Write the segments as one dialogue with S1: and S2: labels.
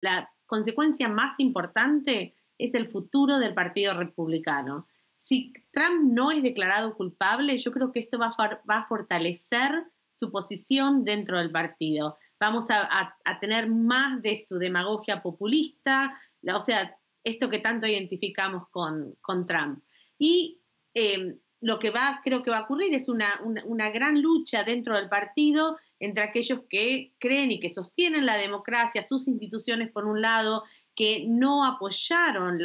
S1: la consecuencia más importante es el futuro del Partido Republicano. Si Trump no es declarado culpable, yo creo que esto va a, fortalecer su posición dentro del partido. Vamos a, tener más de su demagogia populista, o sea, esto que tanto identificamos con, Trump. Y eh, lo que va, creo que va a ocurrir es una gran lucha dentro del partido entre aquellos que creen y que sostienen la democracia, sus instituciones por un lado, que no apoyaron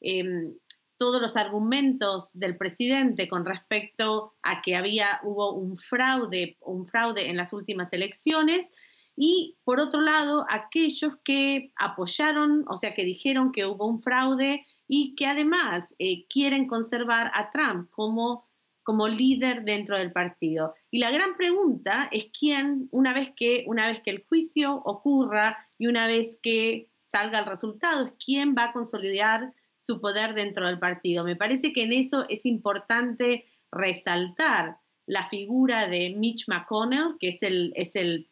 S1: em, todos los argumentos del presidente con respecto a que había, hubo un fraude, un fraude en las últimas elecciones, y por otro lado, aquellos que apoyaron, o sea, que dijeron que hubo un fraude y que además eh, quieren conservar a Trump como como líder dentro del partido. Y la gran pregunta es quién, una vez que, una vez que el juicio ocurra y una vez que salga el resultado, es quién va a consolidar su poder dentro del partido. Me parece que en eso es importante resaltar la figura de Mitch McConnell, que es el, es el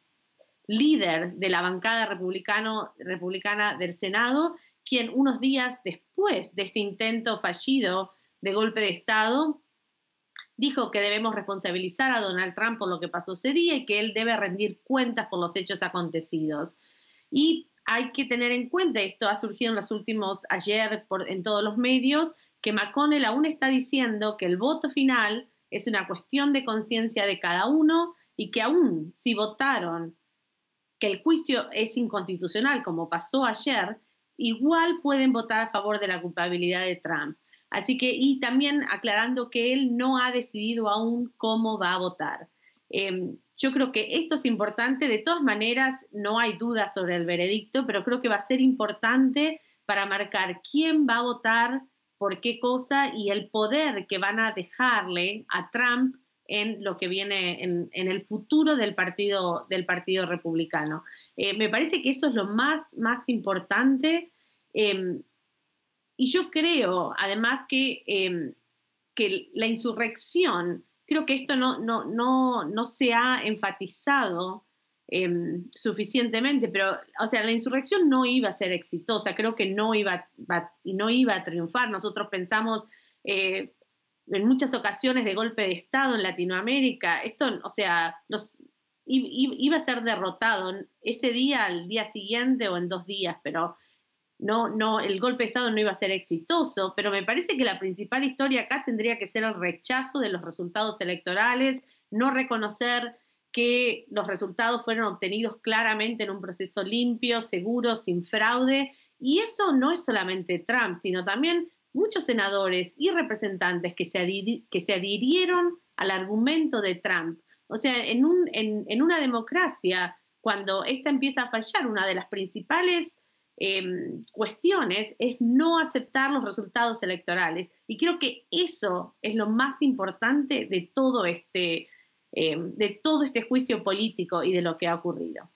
S1: líder de la bancada republicano, republicana del Senado, quien unos días después de este intento fallido de golpe de Estado, dijo que debemos responsabilizar a Donald Trump por lo que pasó ese día y que él debe rendir cuentas por los hechos acontecidos. Y hay que tener en cuenta, esto ha surgido en los últimos ayer por, en todos los medios, que McConnell aún está diciendo que el voto final es una cuestión de conciencia de cada uno y que aún si votaron que el juicio es inconstitucional, como pasó ayer, igual pueden votar a favor de la culpabilidad de Trump. Así que, y también aclarando que él no ha decidido aún cómo va a votar. Em, yo creo que esto es importante, de todas maneras no hay duda sobre el veredicto, pero creo que va a ser importante para marcar quién va a votar, por qué cosa y el poder que van a dejarle a Trump en lo que viene en, el futuro del partido, del partido republicano. Eh, me parece que eso es lo más, más importante. Em, y yo creo, además, que, em, que la insurrección, creo que esto no, no, se ha enfatizado em, suficientemente, pero, o sea, la insurrección no iba a ser exitosa, creo que no iba, no iba a triunfar. Nosotros pensamos eh, en muchas ocasiones de golpe de Estado en Latinoamérica, esto, o sea, iba a ser derrotado ese día, al día siguiente o en dos días, pero no, no, el golpe de Estado no iba a ser exitoso, pero me parece que la principal historia acá tendría que ser el rechazo de los resultados electorales, no reconocer que los resultados fueron obtenidos claramente en un proceso limpio, seguro, sin fraude. Y eso no es solamente Trump, sino también muchos senadores y representantes que se, que se adhirieron al argumento de Trump. O sea, en, un, en una democracia, cuando esta empieza a fallar, una de las principales eh, cuestiones es no aceptar los resultados electorales. Y creo que eso es lo más importante de todo este, em, de todo este juicio político y de lo que ha ocurrido.